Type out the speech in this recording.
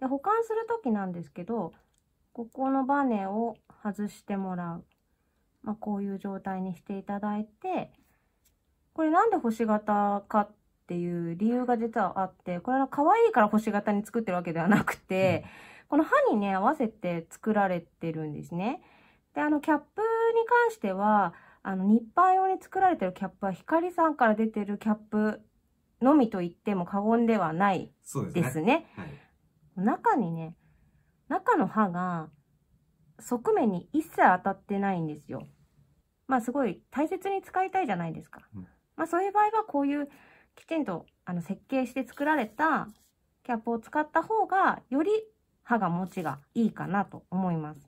で保管する時なんですけどここのバネを外してもらう、まあ、こういう状態にしていただいてこれなんで星型かっていう理由が実はあってこれは可愛いから星型に作ってるわけではなくて、うん、この歯にね合わせて作られてるんですね。であのキャップに関してはあの日版用に作られてるキャップは光さんから出てるキャップのみと言っても過言ではないですね。すねはい、中にね、中の歯が側面に一切当たってないんですよ。まあすごい大切に使いたいじゃないですか。うん、まあそういう場合はこういうきちんとあの設計して作られたキャップを使った方がより歯が持ちがいいかなと思います。